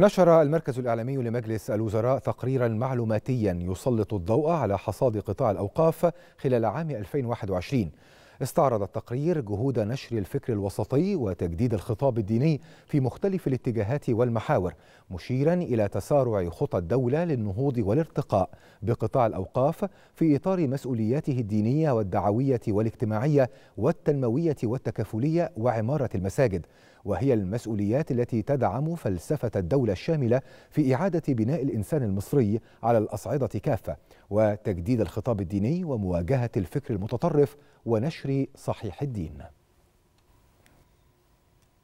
نشر المركز الإعلامي لمجلس الوزراء تقريرا معلوماتيا يسلط الضوء على حصاد قطاع الأوقاف خلال عام 2021 استعرض التقرير جهود نشر الفكر الوسطي وتجديد الخطاب الديني في مختلف الاتجاهات والمحاور مشيرا إلى تسارع خطى الدولة للنهوض والارتقاء بقطاع الأوقاف في إطار مسؤولياته الدينية والدعوية والاجتماعية والتنموية والتكافلية وعمارة المساجد وهي المسؤوليات التي تدعم فلسفة الدولة الشاملة في إعادة بناء الإنسان المصري على الأصعدة كافة وتجديد الخطاب الديني ومواجهة الفكر المتطرف ونشر نشر صحيح الدين